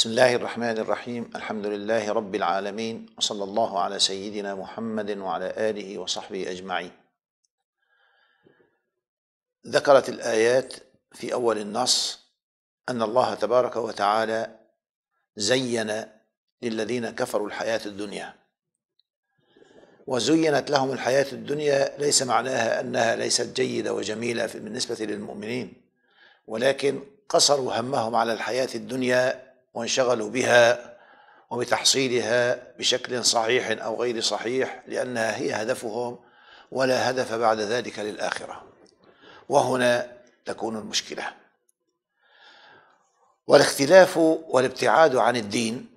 بسم الله الرحمن الرحيم الحمد لله رب العالمين وصلى الله على سيدنا محمد وعلى آله وصحبه أجمعين ذكرت الآيات في أول النص أن الله تبارك وتعالى زين للذين كفروا الحياة الدنيا وزينت لهم الحياة الدنيا ليس معناها أنها ليست جيدة وجميلة بالنسبة للمؤمنين ولكن قصروا همهم على الحياة الدنيا وانشغلوا بها وبتحصيلها بشكل صحيح أو غير صحيح لأنها هي هدفهم ولا هدف بعد ذلك للآخرة وهنا تكون المشكلة والاختلاف والابتعاد عن الدين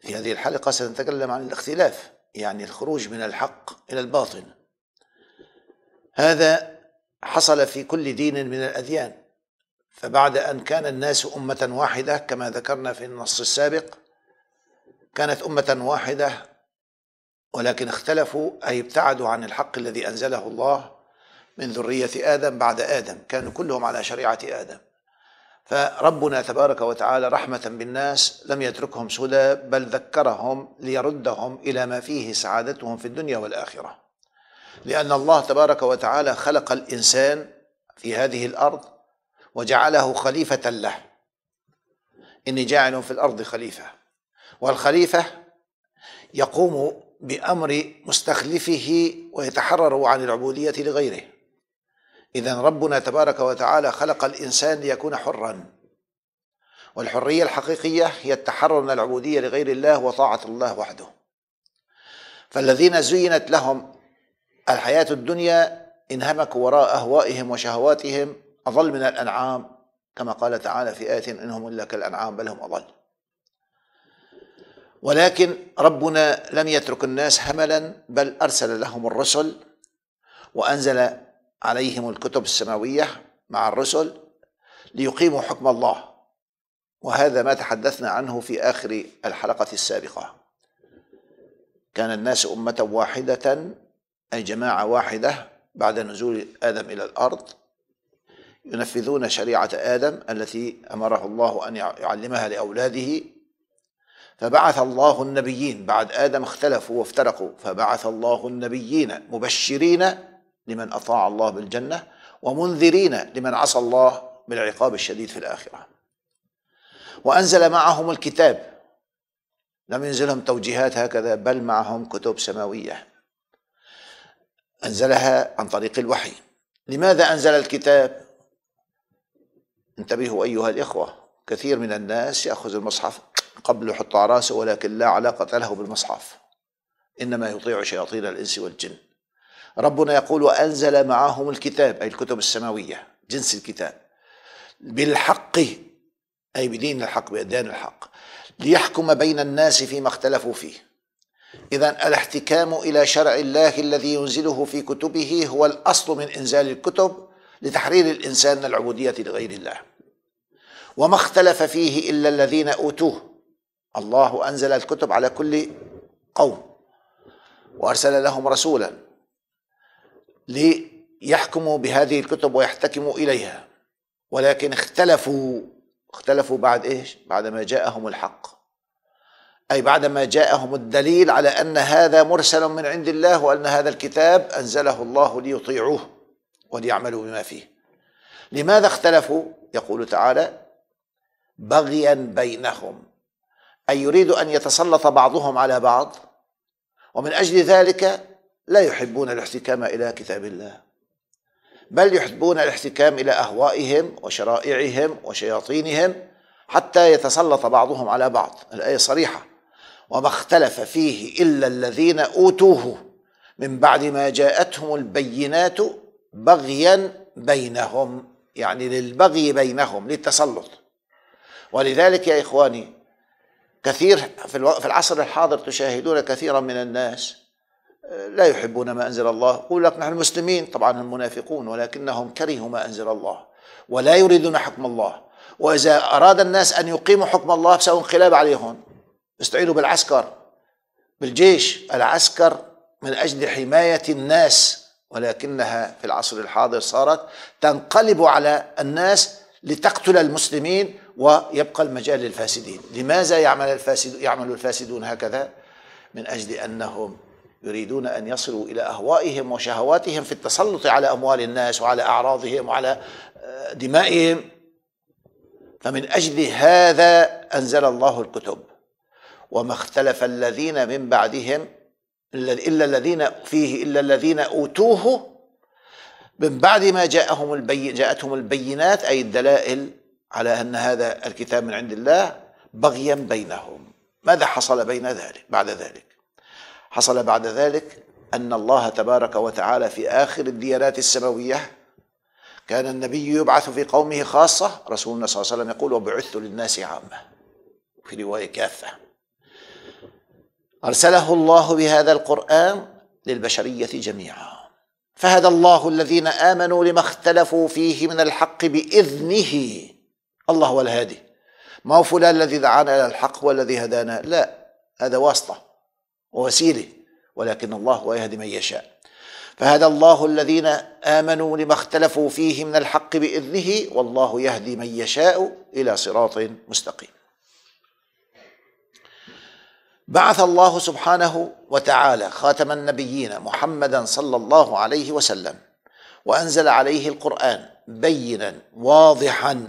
في هذه الحلقة سنتكلم عن الاختلاف يعني الخروج من الحق إلى الباطل هذا حصل في كل دين من الأديان فبعد أن كان الناس أمة واحدة كما ذكرنا في النص السابق كانت أمة واحدة ولكن اختلفوا أي ابتعدوا عن الحق الذي أنزله الله من ذرية آدم بعد آدم كانوا كلهم على شريعة آدم فربنا تبارك وتعالى رحمة بالناس لم يتركهم سدى بل ذكرهم ليردهم إلى ما فيه سعادتهم في الدنيا والآخرة لأن الله تبارك وتعالى خلق الإنسان في هذه الأرض وجعله خليفة له إني جاعل في الأرض خليفة والخليفة يقوم بأمر مستخلفه ويتحرر عن العبودية لغيره إذا ربنا تبارك وتعالى خلق الإنسان ليكون حرا والحرية الحقيقية هي التحرر من العبودية لغير الله وطاعة الله وحده فالذين زينت لهم الحياة الدنيا انهمكوا وراء أهوائهم وشهواتهم أضل من الأنعام كما قال تعالى في آية إنهم إلا كالأنعام بل هم أضل ولكن ربنا لم يترك الناس هملا بل أرسل لهم الرسل وأنزل عليهم الكتب السماوية مع الرسل ليقيموا حكم الله وهذا ما تحدثنا عنه في آخر الحلقة السابقة كان الناس أمة واحدة أي جماعة واحدة بعد نزول آدم إلى الأرض ينفذون شريعة آدم التي أمره الله أن يعلمها لأولاده فبعث الله النبيين بعد آدم اختلفوا وافترقوا فبعث الله النبيين مبشرين لمن أطاع الله بالجنة ومنذرين لمن عصى الله بالعقاب الشديد في الآخرة وأنزل معهم الكتاب لم ينزلهم توجيهات هكذا بل معهم كتب سماوية أنزلها عن طريق الوحي لماذا أنزل الكتاب انتبهوا أيها الإخوة كثير من الناس يأخذ المصحف قبل يحط على راسه ولكن لا علاقة له بالمصحف إنما يطيع شياطين الإنس والجن ربنا يقول وأنزل معهم الكتاب أي الكتب السماوية جنس الكتاب بالحق أي بدين الحق بأديان الحق ليحكم بين الناس فيما اختلفوا فيه إذا الاحتكام إلى شرع الله الذي ينزله في كتبه هو الأصل من إنزال الكتب لتحرير الإنسان من العبودية لغير الله وما اختلف فيه إلا الذين أوتوه الله أنزل الكتب على كل قوم وأرسل لهم رسولا ليحكموا بهذه الكتب ويحتكموا إليها ولكن اختلفوا اختلفوا بعد إيش؟ بعد ما جاءهم الحق أي بعد ما جاءهم الدليل على أن هذا مرسل من عند الله وأن هذا الكتاب أنزله الله ليطيعوه وليعملوا بما فيه لماذا اختلفوا يقول تعالى بغيا بينهم أي يريد أن يتسلط بعضهم على بعض ومن أجل ذلك لا يحبون الاحتكام إلى كتاب الله بل يحبون الاحتكام إلى أهوائهم وشرائعهم وشياطينهم حتى يتسلط بعضهم على بعض الآية صريحة وما اختلف فيه إلا الذين أوتوه من بعد ما جاءتهم البينات بغيا بينهم يعني للبغي بينهم للتسلط ولذلك يا إخواني كثير في العصر الحاضر تشاهدون كثيرا من الناس آه، لا يحبون ما أنزل الله يقول لك نحن المسلمين طبعا المنافقون ولكنهم كرهوا ما أنزل الله ولا يريدون حكم الله وإذا أراد الناس أن يقيموا حكم الله فسووا انقلاب عليهم استعينوا بالعسكر بالجيش العسكر من أجل حماية الناس ولكنها في العصر الحاضر صارت تنقلب على الناس لتقتل المسلمين ويبقى المجال للفاسدين لماذا يعمل, الفاسد يعمل الفاسدون هكذا من أجل أنهم يريدون أن يصلوا إلى أهوائهم وشهواتهم في التسلط على أموال الناس وعلى أعراضهم وعلى آه، دمائهم فمن أجل هذا أنزل الله الكتب وما اختلف الذين من بعدهم إلا الذين فيه إلا الذين أوتوه من بعد ما جاءهم البي جاءتهم البينات أي الدلائل على أن هذا الكتاب من عند الله بغيا بينهم ماذا حصل بين ذلك بعد ذلك حصل بعد ذلك أن الله تبارك وتعالى في آخر الديانات السماوية كان النبي يبعث في قومه خاصة رسولنا صلى الله عليه وسلم يقول وبعثت للناس عامة في رواية كافة أرسله الله بهذا القرآن للبشرية جميعا فهدى الله الذين آمنوا لما اختلفوا فيه من الحق بإذنه الله هو الهادي ما هو فلان الذي دعانا إلى الحق والذي هدانا لا هذا واسطة ووسيلة ولكن الله هو يهدي من يشاء فهدى الله الذين آمنوا لما اختلفوا فيه من الحق بإذنه والله يهدي من يشاء إلى صراط مستقيم بعث الله سبحانه وتعالى خاتم النبيين محمدا صلى الله عليه وسلم وانزل عليه القران بينا واضحا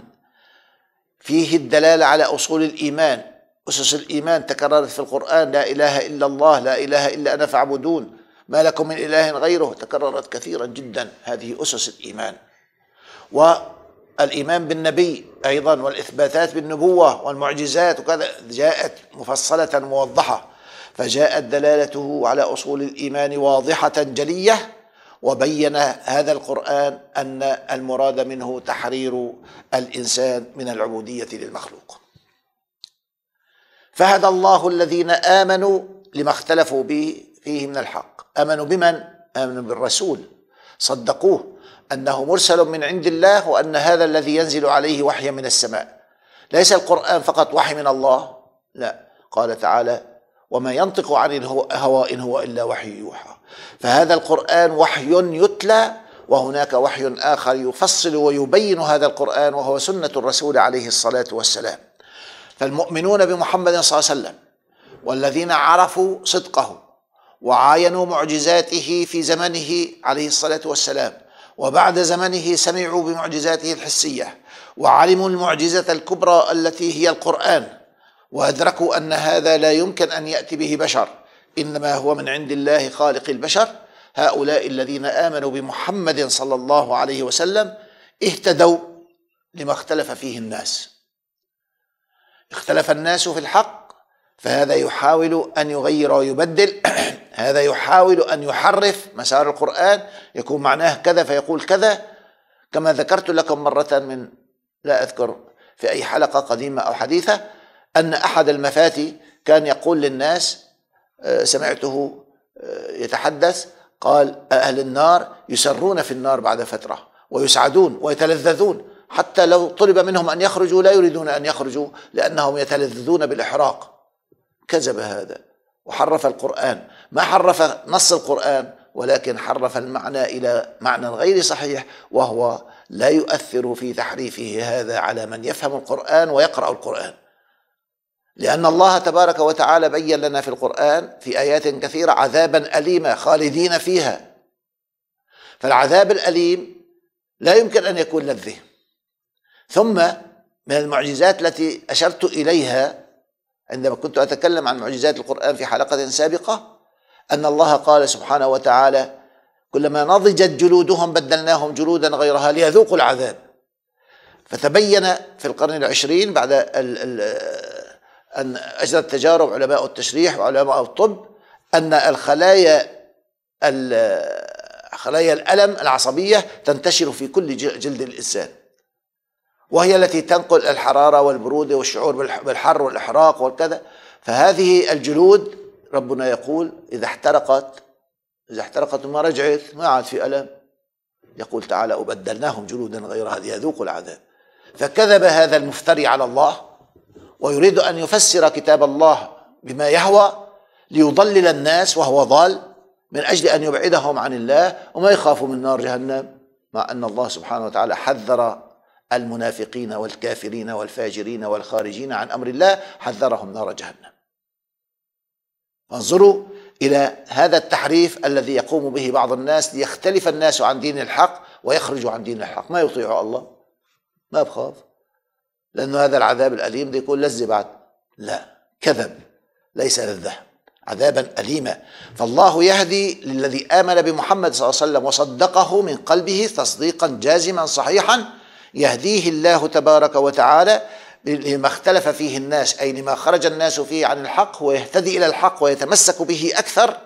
فيه الدلاله على اصول الايمان اسس الايمان تكررت في القران لا اله الا الله لا اله الا انا فاعبدون ما لكم من اله غيره تكررت كثيرا جدا هذه اسس الايمان و الإيمان بالنبي أيضا والإثباتات بالنبوة والمعجزات وكذا جاءت مفصلة موضحة فجاءت دلالته على أصول الإيمان واضحة جلية وبين هذا القرآن أن المراد منه تحرير الإنسان من العبودية للمخلوق فهدى الله الذين آمنوا لما اختلفوا به فيه من الحق آمنوا بمن؟ آمنوا بالرسول صدقوه أنه مرسل من عند الله وأن هذا الذي ينزل عليه وحي من السماء ليس القرآن فقط وحي من الله لا قال تعالى وما ينطق عن الهوى إن هو إلا وحي يوحى فهذا القرآن وحي يتلى وهناك وحي آخر يفصل ويبين هذا القرآن وهو سنة الرسول عليه الصلاة والسلام فالمؤمنون بمحمد صلى الله عليه وسلم والذين عرفوا صدقه وعاينوا معجزاته في زمنه عليه الصلاة والسلام وبعد زمنه سمعوا بمعجزاته الحسية وعلموا المعجزة الكبرى التي هي القرآن وأدركوا أن هذا لا يمكن أن يأتي به بشر إنما هو من عند الله خالق البشر هؤلاء الذين آمنوا بمحمد صلى الله عليه وسلم اهتدوا لما اختلف فيه الناس اختلف الناس في الحق فهذا يحاول أن يغير ويبدل هذا يحاول أن يحرف مسار القرآن يكون معناه كذا فيقول كذا كما ذكرت لكم مرة من لا أذكر في أي حلقة قديمة أو حديثة أن أحد المفاتي كان يقول للناس آه، سمعته آه، يتحدث قال أهل النار يسرون في النار بعد فترة ويسعدون ويتلذذون حتى لو طلب منهم أن يخرجوا لا يريدون أن يخرجوا لأنهم يتلذذون بالإحراق كذب هذا وحرف القرآن ما حرف نص القرآن ولكن حرف المعنى إلى معنى غير صحيح وهو لا يؤثر في تحريفه هذا على من يفهم القرآن ويقرأ القرآن لأن الله تبارك وتعالى بين لنا في القرآن في آيات كثيرة عذابا أليما خالدين فيها فالعذاب الأليم لا يمكن أن يكون لذة ثم من المعجزات التي أشرت إليها عندما كنت أتكلم عن معجزات القرآن في حلقة سابقة أن الله قال سبحانه وتعالى كلما نضجت جلودهم بدلناهم جلودا غيرها ليذوقوا العذاب فتبين في القرن العشرين بعد الـ الـ أن أجرت تجارب علماء التشريح وعلماء الطب أن الخلايا خلايا الألم العصبية تنتشر في كل جلد الإنسان وهي التي تنقل الحرارة والبرودة والشعور بالحر والإحراق والكذا فهذه الجلود ربنا يقول إذا احترقت إذا احترقت ما رجعت ما عاد في ألم يقول تعالى وبدلناهم جلودا غيرها ليذوقوا العذاب فكذب هذا المفتري على الله ويريد أن يفسر كتاب الله بما يهوى ليضلل الناس وهو ضال من أجل أن يبعدهم عن الله وما يخافوا من نار جهنم مع أن الله سبحانه وتعالى حذر المنافقين والكافرين والفاجرين والخارجين عن امر الله حذرهم نار جهنم. انظروا الى هذا التحريف الذي يقوم به بعض الناس ليختلف الناس عن دين الحق ويخرجوا عن دين الحق، ما يطيعوا الله ما بخاف لانه هذا العذاب الاليم بده يكون لذه بعد لا كذب ليس لذه عذابا أليما فالله يهدي للذي آمن بمحمد صلى الله عليه وسلم وصدقه من قلبه تصديقا جازما صحيحا يهديه الله تبارك وتعالى لما اختلف فيه الناس أي لما خرج الناس فيه عن الحق ويهتدي إلى الحق ويتمسك به أكثر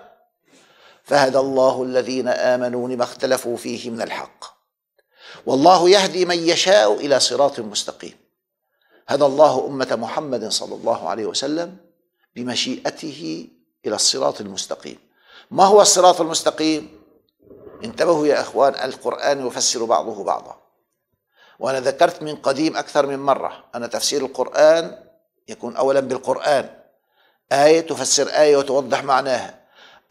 فهدى الله الذين آمنوا لما اختلفوا فيه من الحق والله يهدي من يشاء إلى صراط مستقيم هدى الله أمة محمد صلى الله عليه وسلم بمشيئته إلى الصراط المستقيم ما هو الصراط المستقيم؟ انتبهوا يا إخوان القرآن يفسر بعضه بعضا وأنا ذكرت من قديم أكثر من مرة أن تفسير القرآن يكون أولا بالقرآن آية تفسر آية وتوضح معناها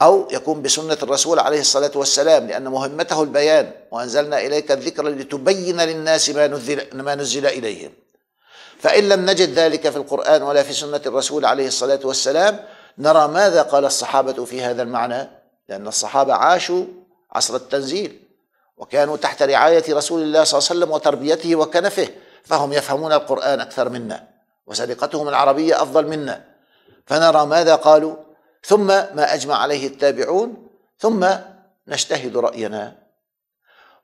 أو يكون بسنة الرسول عليه الصلاة والسلام لأن مهمته البيان وأنزلنا إليك الذكر لتبين للناس ما نزل, ما نزل إليهم فإن لم نجد ذلك في القرآن ولا في سنة الرسول عليه الصلاة والسلام نرى ماذا قال الصحابة في هذا المعنى لأن الصحابة عاشوا عصر التنزيل وكانوا تحت رعاية رسول الله صلى الله عليه وسلم وتربيته وكنفه فهم يفهمون القرآن أكثر منا وسرقتهم العربية أفضل منا فنرى ماذا قالوا ثم ما أجمع عليه التابعون ثم نجتهد رأينا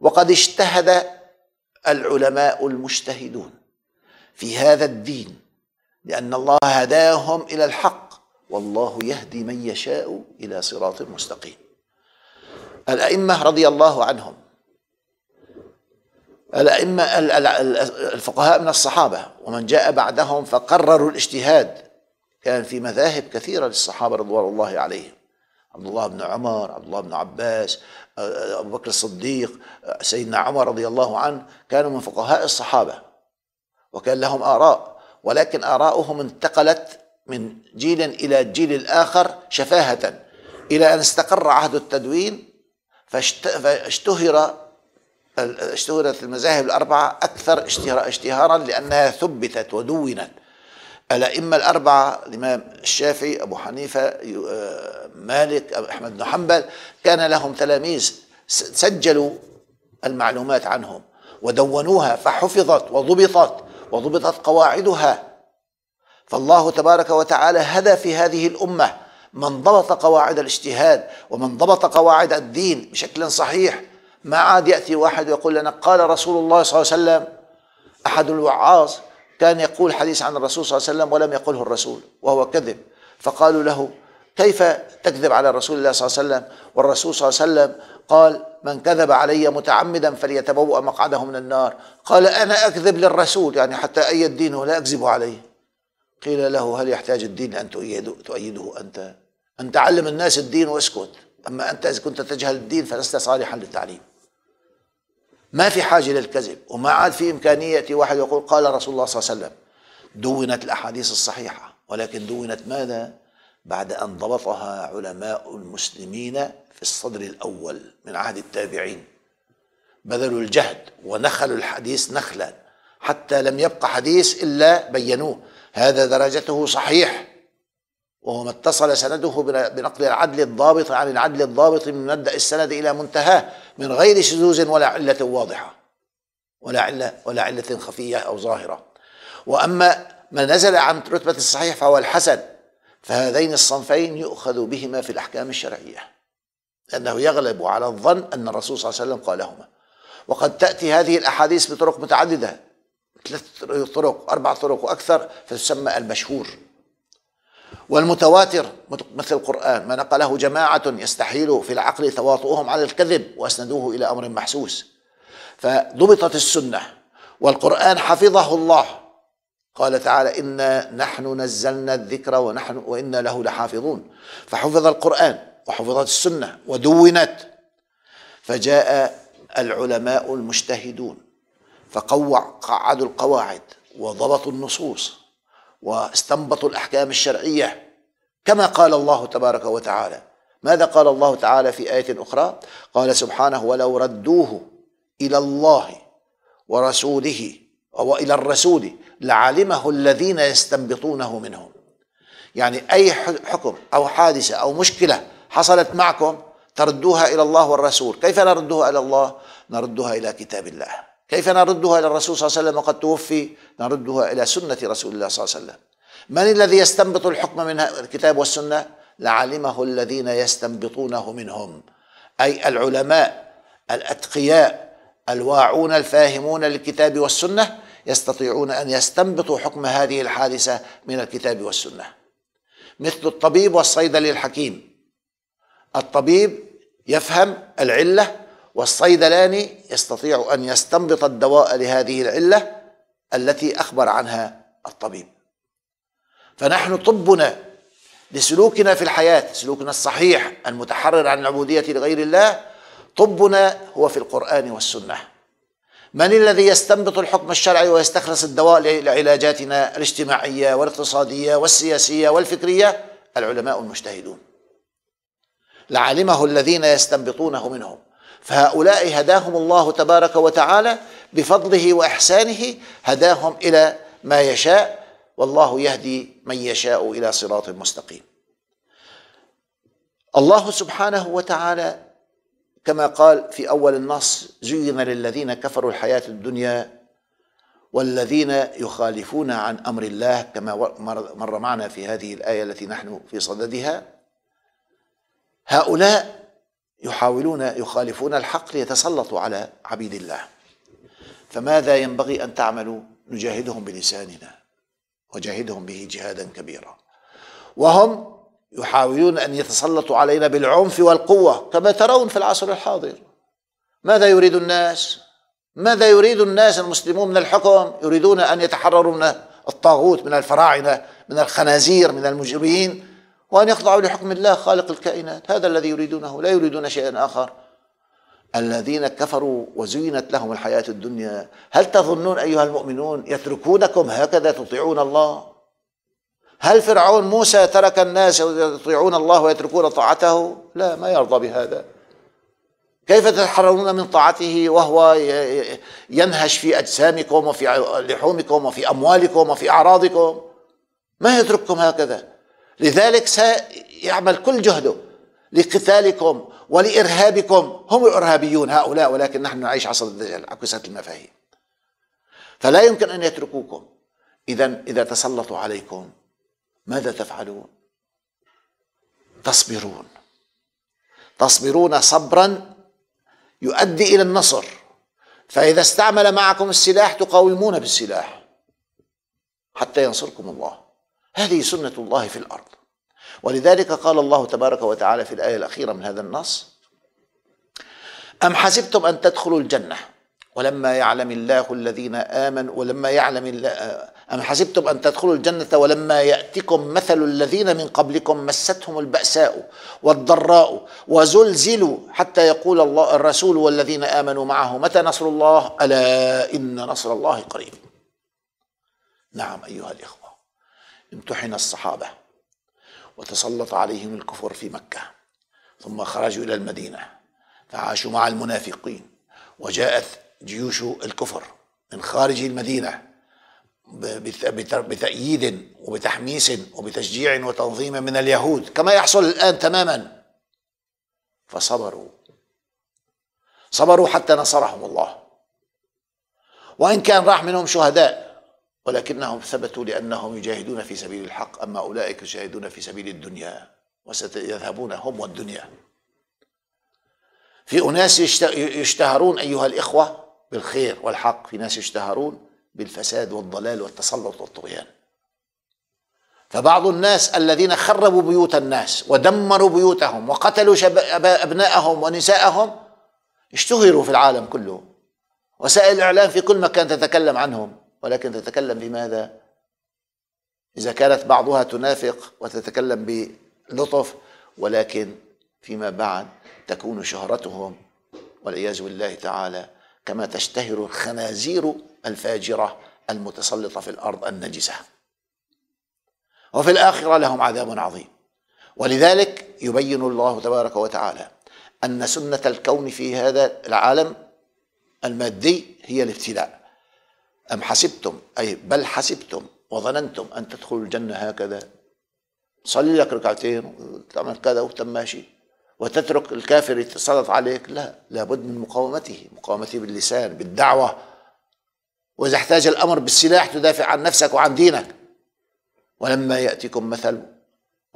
وقد اجتهد العلماء المجتهدون في هذا الدين لأن الله هداهم إلى الحق والله يهدي من يشاء إلى صراط مستقيم الأئمة رضي الله عنهم الأئمة الفقهاء من الصحابة ومن جاء بعدهم فقرروا الاجتهاد كان في مذاهب كثيرة للصحابة رضوان الله عليهم عبد الله بن عمر عبد الله بن عباس أبو بكر الصديق سيدنا عمر رضي الله عنه كانوا من فقهاء الصحابة وكان لهم آراء ولكن آراؤهم انتقلت من جيل إلى جيل آخر شفاهة إلى أن استقر عهد التدوين فاشتهر اشتهرت المذاهب الأربعة أكثر اشتهارا, اشتهارا لأنها ثبتت ودونت الأئمة الأربعة الإمام الشافعي أبو حنيفة آه، مالك أحمد بن حنبل كان لهم تلاميذ سجلوا المعلومات عنهم ودونوها فحفظت وضبطت وضبطت قواعدها فالله تبارك وتعالى هدى في هذه الأمة من ضبط قواعد الاجتهاد ومن ضبط قواعد الدين بشكل صحيح ما عاد يأتي واحد ويقول لنا قال رسول الله صلى الله عليه وسلم أحد الوعاظ كان يقول حديث عن الرسول صلى الله عليه وسلم ولم يقله الرسول وهو كذب فقالوا له كيف تكذب على رسول الله صلى الله عليه وسلم والرسول صلى الله عليه وسلم قال من كذب علي متعمدا فليتبوأ مقعده من النار قال أنا أكذب للرسول يعني حتى أيد دينه لا أكذب عليه قيل له هل يحتاج الدين أن تؤيده, تؤيده أنت أن تعلم الناس الدين واسكت أما أنت إذا كنت تجهل الدين فلست صالحا للتعليم ما في حاجة للكذب وما عاد في إمكانية يأتي واحد يقول قال رسول الله صلى الله عليه وسلم دونت الأحاديث الصحيحة ولكن دونت ماذا بعد أن ضبطها علماء المسلمين في الصدر الأول من عهد التابعين بذلوا الجهد ونخلوا الحديث نخلا حتى لم يبقى حديث إلا بينوه هذا درجته صحيح وهو ما اتصل سنده بنقل العدل الضابط عن العدل الضابط من مبدأ السند إلى منتهاه من غير شذوذ ولا علة واضحة ولا علة ولا علة خفية أو ظاهرة وأما ما نزل عن رتبة الصحيح فهو الحسن فهذين الصنفين يؤخذ بهما في الأحكام الشرعية لأنه يغلب على الظن أن الرسول صلى الله عليه وسلم قالهما وقد تأتي هذه الأحاديث بطرق متعددة ثلاث طرق أربع طرق وأكثر فتسمى المشهور والمتواتر مثل القرآن ما نقله جماعة يستحيل في العقل تواطؤهم على الكذب وأسندوه إلى أمر محسوس فضبطت السنة والقرآن حفظه الله قال تعالى إنا نحن نزلنا الذكر ونحن وإنا له لحافظون فحفظ القرآن وحفظت السنة ودونت فجاء العلماء المجتهدون فقوع قعدوا القواعد وضبطوا النصوص واستنبطوا الأحكام الشرعية كما قال الله تبارك وتعالى ماذا قال الله تعالى في آية أخرى قال سبحانه ولو ردوه إلى الله ورسوله وإلى الرسول لعلمه الذين يستنبطونه منهم يعني أي حكم أو حادثة أو مشكلة حصلت معكم تردوها إلى الله والرسول كيف نردها إلى الله؟ نردها إلى كتاب الله كيف نردها إلى الرسول صلى الله عليه وسلم وقد توفي نردها إلى سنة رسول الله صلى الله عليه وسلم من الذي يستنبط الحكم من الكتاب والسنة لعلمه الذين يستنبطونه منهم أي العلماء الأتقياء الواعون الفاهمون للكتاب والسنة يستطيعون أن يستنبطوا حكم هذه الحادثة من الكتاب والسنة مثل الطبيب والصيدلي الحكيم الطبيب يفهم العلة والصيدلاني يستطيع أن يستنبط الدواء لهذه العلة التي أخبر عنها الطبيب فنحن طبنا لسلوكنا في الحياة سلوكنا الصحيح المتحرر عن العبودية لغير الله طبنا هو في القرآن والسنة من الذي يستنبط الحكم الشرعي ويستخلص الدواء لعلاجاتنا الاجتماعية والاقتصادية والسياسية والفكرية العلماء المجتهدون لعلمه الذين يستنبطونه منهم فهؤلاء هداهم الله تبارك وتعالى بفضله واحسانه هداهم الى ما يشاء والله يهدي من يشاء الى صراط مستقيم الله سبحانه وتعالى كما قال في اول النص زين للذين كفروا الحياه الدنيا والذين يخالفون عن امر الله كما مر معنا في هذه الايه التي نحن في صددها هؤلاء يحاولون يخالفون الحق ليتسلطوا على عبيد الله فماذا ينبغي أن تعملوا نجاهدهم بلساننا وجاهدهم به جهادا كبيرا وهم يحاولون أن يتسلطوا علينا بالعنف والقوة كما ترون في العصر الحاضر ماذا يريد الناس؟ ماذا يريد الناس المسلمون من الحكم؟ يريدون أن يتحرروا من الطاغوت من الفراعنة من الخنازير من المجرمين وأن يخضعوا لحكم الله خالق الكائنات هذا الذي يريدونه لا يريدون شيئا آخر الذين كفروا وزينت لهم الحياة الدنيا هل تظنون أيها المؤمنون يتركونكم هكذا تطيعون الله هل فرعون موسى ترك الناس يطيعون الله ويتركون طاعته لا ما يرضى بهذا كيف تتحررون من طاعته وهو ينهش في أجسامكم وفي لحومكم وفي أموالكم وفي أعراضكم ما يترككم هكذا لذلك سيعمل كل جهده لقتالكم ولإرهابكم هم الإرهابيون هؤلاء ولكن نحن نعيش عصر الدجال عكسة المفاهيم فلا يمكن أن يتركوكم إذا إذا تسلطوا عليكم ماذا تفعلون تصبرون تصبرون صبرا يؤدي إلى النصر فإذا استعمل معكم السلاح تقاومون بالسلاح حتى ينصركم الله هذه سنة الله في الأرض ولذلك قال الله تبارك وتعالى في الآية الأخيرة من هذا النص أم حسبتم أن تدخلوا الجنة ولما يعلم الله الذين آمنوا ولما يعلم الله أم حسبتم أن تدخلوا الجنة ولما يأتكم مثل الذين من قبلكم مستهم البأساء والضراء وزلزلوا حتى يقول الله الرسول والذين آمنوا معه متى نصر الله ألا إن نصر الله قريب نعم أيها الإخوة امتحن الصحابة وتسلط عليهم الكفر في مكة ثم خرجوا إلى المدينة فعاشوا مع المنافقين وجاءت جيوش الكفر من خارج المدينة بتأييد وبتحميس وبتشجيع وتنظيم من اليهود كما يحصل الآن تماما فصبروا صبروا حتى نصرهم الله وإن كان راح منهم شهداء ولكنهم ثبتوا لأنهم يجاهدون في سبيل الحق أما أولئك يجاهدون في سبيل الدنيا وسيذهبون هم والدنيا في أناس يشتهرون أيها الإخوة بالخير والحق في ناس يشتهرون بالفساد والضلال والتسلط والطغيان فبعض الناس الذين خربوا بيوت الناس ودمروا بيوتهم وقتلوا أبنائهم ونساءهم اشتهروا في العالم كله وسائل الإعلام في كل مكان تتكلم عنهم ولكن تتكلم بماذا إذا كانت بعضها تنافق وتتكلم بلطف ولكن فيما بعد تكون شهرتهم والعياذ بالله تعالى كما تشتهر الخنازير الفاجرة المتسلطة في الأرض النجسة وفي الآخرة لهم عذاب عظيم ولذلك يبين الله تبارك وتعالى أن سنة الكون في هذا العالم المادي هي الابتلاء أم حسبتم أي بل حسبتم وظننتم أن تدخلوا الجنة هكذا صلي لك ركعتين وتعمل كذا وتم ماشي وتترك الكافر يتسلط عليك لا لابد من مقاومته مقاومته باللسان بالدعوة وإذا احتاج الأمر بالسلاح تدافع عن نفسك وعن دينك ولما يأتيكم مثل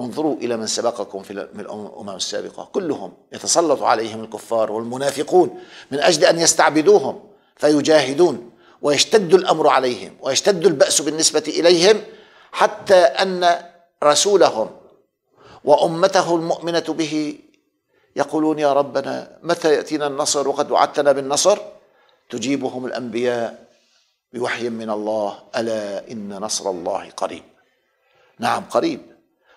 انظروا إلى من سبقكم في الأمم السابقة كلهم يتسلط عليهم الكفار والمنافقون من أجل أن يستعبدوهم فيجاهدون ويشتد الامر عليهم ويشتد الباس بالنسبه اليهم حتى ان رسولهم وامته المؤمنه به يقولون يا ربنا متى ياتينا النصر وقد وعدتنا بالنصر تجيبهم الانبياء بوحي من الله الا ان نصر الله قريب نعم قريب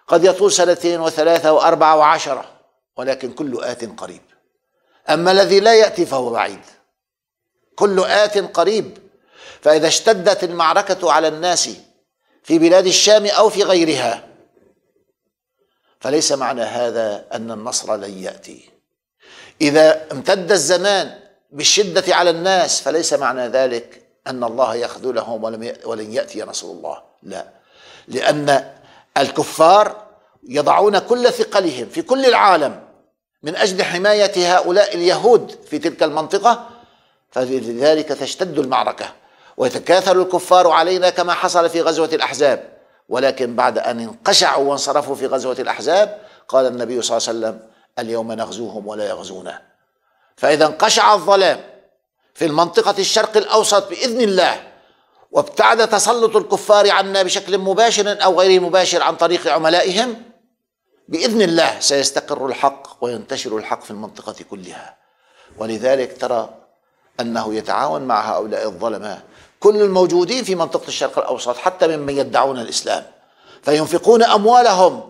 قد يطول سنتين وثلاثه واربعه وعشره ولكن كل ات قريب اما الذي لا ياتي فهو بعيد كل ات قريب فإذا اشتدت المعركة على الناس في بلاد الشام أو في غيرها فليس معنى هذا أن النصر لن يأتي إذا امتد الزمان بالشدة على الناس فليس معنى ذلك أن الله يخذلهم ولن يأتي نصر الله لا لأن الكفار يضعون كل ثقلهم في كل العالم من أجل حماية هؤلاء اليهود في تلك المنطقة فلذلك تشتد المعركة ويتكاثر الكفار علينا كما حصل في غزوة الأحزاب ولكن بعد أن انقشعوا وانصرفوا في غزوة الأحزاب قال النبي صلى الله عليه وسلم اليوم نغزوهم ولا يغزونا فإذا انقشع الظلام في المنطقة الشرق الأوسط بإذن الله وابتعد تسلط الكفار عنا بشكل مباشر أو غير مباشر عن طريق عملائهم بإذن الله سيستقر الحق وينتشر الحق في المنطقة كلها ولذلك ترى أنه يتعاون مع هؤلاء الظلماء كل الموجودين في منطقة الشرق الأوسط حتى ممن يدعون الإسلام فينفقون أموالهم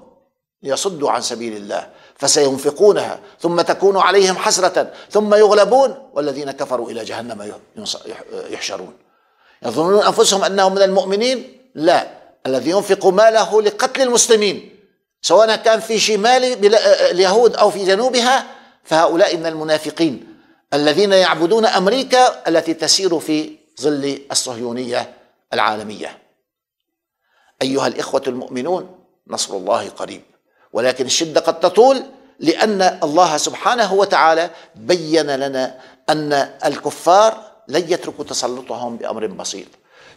ليصدوا عن سبيل الله فسينفقونها ثم تكون عليهم حسرة ثم يغلبون والذين كفروا إلى جهنم يحشرون يظنون أنفسهم أنهم من المؤمنين لا الذي ينفق ماله لقتل المسلمين سواء كان في شمال اليهود أو في جنوبها فهؤلاء من المنافقين الذين يعبدون امريكا التي تسير في ظل الصهيونيه العالميه. ايها الاخوه المؤمنون نصر الله قريب ولكن الشده قد تطول لان الله سبحانه وتعالى بين لنا ان الكفار لن يتركوا تسلطهم بامر بسيط.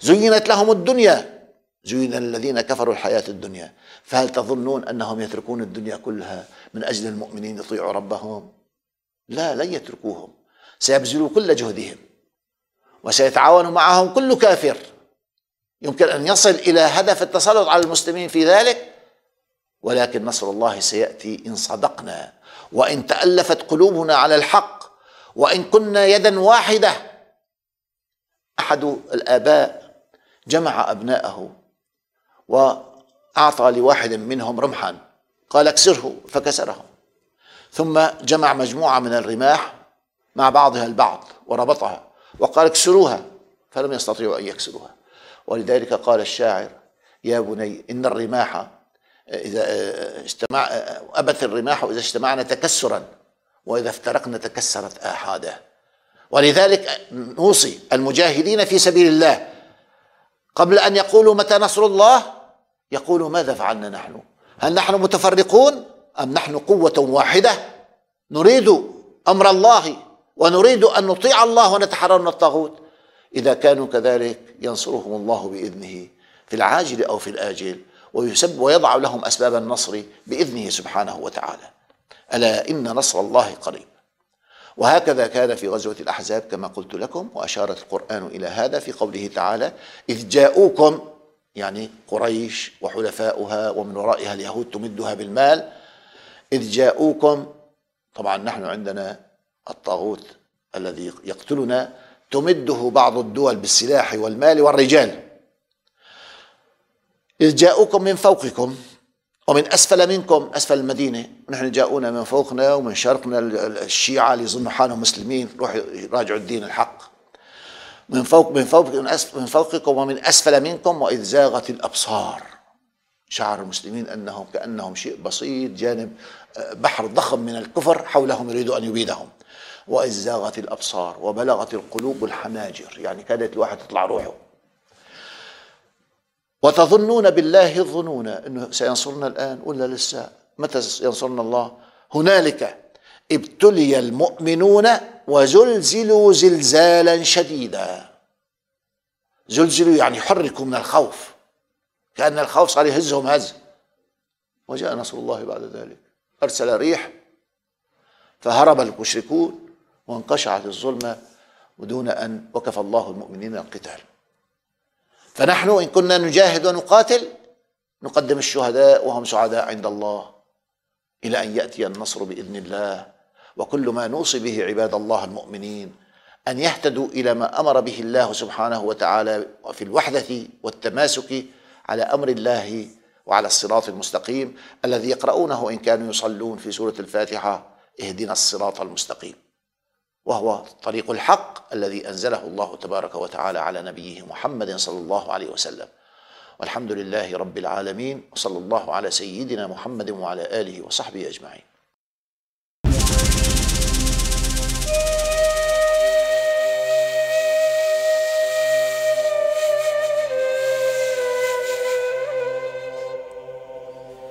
زينت لهم الدنيا زين الذين كفروا الحياه الدنيا فهل تظنون انهم يتركون الدنيا كلها من اجل المؤمنين يطيعوا ربهم؟ لا لن يتركوهم سيبذلوا كل جهدهم وسيتعاون معهم كل كافر يمكن ان يصل الى هدف التسلط على المسلمين في ذلك ولكن نصر الله سياتي ان صدقنا وان تالفت قلوبنا على الحق وان كنا يدا واحده احد الاباء جمع ابناءه واعطى لواحد منهم رمحا قال اكسره فكسره ثم جمع مجموعة من الرماح مع بعضها البعض وربطها وقال اكسروها فلم يستطيعوا أن يكسروها ولذلك قال الشاعر يا بني إن الرماح إذا اجتمع أبت الرماح إذا اجتمعنا تكسرا وإذا افترقنا تكسرت آحاده ولذلك نوصي المجاهدين في سبيل الله قبل أن يقولوا متى نصر الله يقولوا ماذا فعلنا نحن هل نحن متفرقون أم نحن قوة واحدة نريد أمر الله ونريد أن نطيع الله ونتحرر من الطاغوت إذا كانوا كذلك ينصرهم الله بإذنه في العاجل أو في الآجل ويسب ويضع لهم أسباب النصر بإذنه سبحانه وتعالى ألا إن نصر الله قريب وهكذا كان في غزوة الأحزاب كما قلت لكم وأشار القرآن إلى هذا في قوله تعالى إذ جاءوكم يعني قريش وحلفاؤها ومن ورائها اليهود تمدها بالمال إذ جاءوكم طبعا نحن عندنا الطاغوت الذي يقتلنا تمده بعض الدول بالسلاح والمال والرجال إذ جاءوكم من فوقكم ومن أسفل منكم أسفل المدينة نحن جاءونا من فوقنا ومن شرقنا الشيعة اللي يظنوا حالهم مسلمين روح يراجعوا الدين الحق من فوق من فوق من فوقكم ومن أسفل منكم وإذ زاغت الأبصار شعر المسلمين انهم كانهم شيء بسيط جانب آه، بحر ضخم من الكفر حولهم يريد ان يبيدهم واذ زاغت الابصار وبلغت القلوب الحناجر يعني كادت الواحد تطلع روحه وتظنون بالله الظنون انه سينصرنا الان ولا لسه متى ينصرنا الله هنالك ابتلي المؤمنون وزلزلوا زلزالا شديدا زلزلوا يعني حركوا من الخوف كأن الخوف صار يهزهم هز وجاء نصر الله بعد ذلك أرسل ريح فهرب المشركون وانقشعت الظلمة ودون أن وكف الله المؤمنين القتال فنحن إن كنا نجاهد ونقاتل نقدم الشهداء وهم سعداء عند الله إلى أن يأتي النصر بإذن الله وكل ما نوصي به عباد الله المؤمنين أن يهتدوا إلى ما أمر به الله سبحانه وتعالى في الوحدة والتماسك على أمر الله وعلى الصراط المستقيم الذي يقرؤونه إن كانوا يصلون في سورة الفاتحة اهدنا الصراط المستقيم وهو طريق الحق الذي أنزله الله تبارك وتعالى على نبيه محمد صلى الله عليه وسلم والحمد لله رب العالمين وصلى الله على سيدنا محمد وعلى آله وصحبه أجمعين